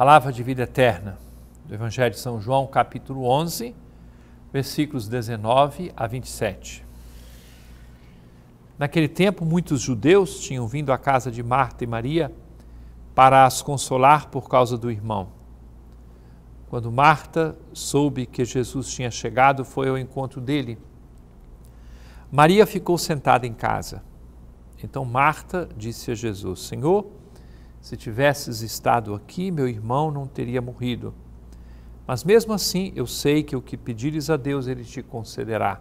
Palavra de vida eterna do Evangelho de São João, capítulo 11, versículos 19 a 27. Naquele tempo, muitos judeus tinham vindo à casa de Marta e Maria para as consolar por causa do irmão. Quando Marta soube que Jesus tinha chegado, foi ao encontro dele. Maria ficou sentada em casa. Então Marta disse a Jesus: Senhor, se tivesses estado aqui, meu irmão não teria morrido. Mas mesmo assim, eu sei que o que pedires a Deus, ele te concederá.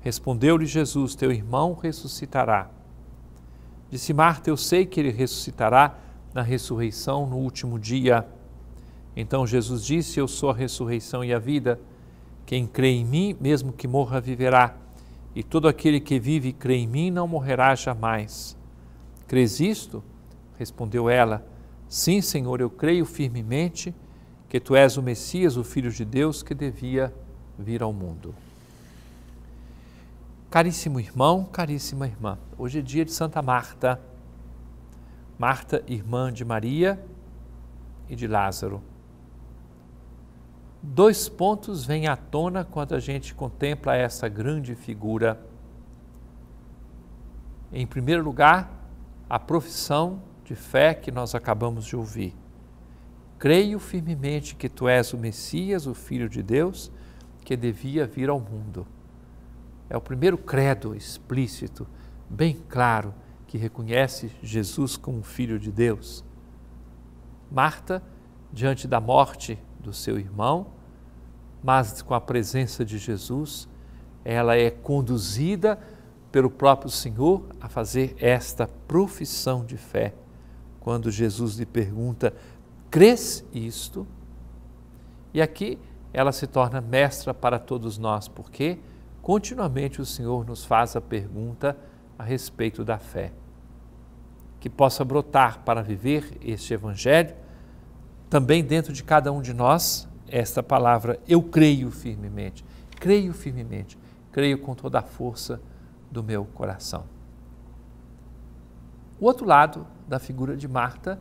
Respondeu-lhe Jesus: Teu irmão ressuscitará. Disse Marta: Eu sei que ele ressuscitará na ressurreição no último dia. Então Jesus disse: Eu sou a ressurreição e a vida. Quem crê em mim, mesmo que morra, viverá. E todo aquele que vive e crê em mim não morrerá jamais. Crês isto? Respondeu ela: Sim, Senhor, eu creio firmemente que tu és o Messias, o Filho de Deus, que devia vir ao mundo. Caríssimo irmão, caríssima irmã, hoje é dia de Santa Marta. Marta, irmã de Maria e de Lázaro. Dois pontos vêm à tona quando a gente contempla essa grande figura. Em primeiro lugar, a profissão de fé que nós acabamos de ouvir. Creio firmemente que tu és o Messias, o Filho de Deus, que devia vir ao mundo. É o primeiro credo explícito, bem claro, que reconhece Jesus como Filho de Deus. Marta, diante da morte do seu irmão, mas com a presença de Jesus, ela é conduzida pelo próprio Senhor a fazer esta profissão de fé quando Jesus lhe pergunta: Crês isto? E aqui ela se torna mestra para todos nós, porque continuamente o Senhor nos faz a pergunta a respeito da fé. Que possa brotar para viver este Evangelho, também dentro de cada um de nós, esta palavra: Eu creio firmemente, creio firmemente, creio com toda a força do meu coração. O outro lado da figura de Marta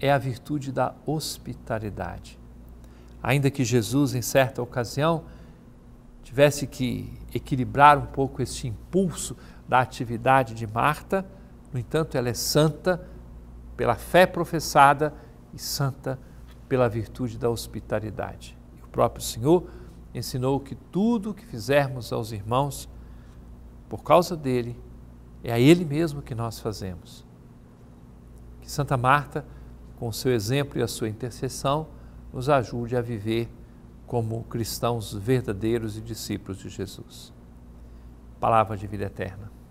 é a virtude da hospitalidade. Ainda que Jesus, em certa ocasião, tivesse que equilibrar um pouco este impulso da atividade de Marta, no entanto, ela é santa pela fé professada e santa pela virtude da hospitalidade. E o próprio Senhor ensinou que tudo o que fizermos aos irmãos, por causa dele, é a Ele mesmo que nós fazemos. Que Santa Marta, com o seu exemplo e a sua intercessão, nos ajude a viver como cristãos verdadeiros e discípulos de Jesus. Palavra de vida eterna.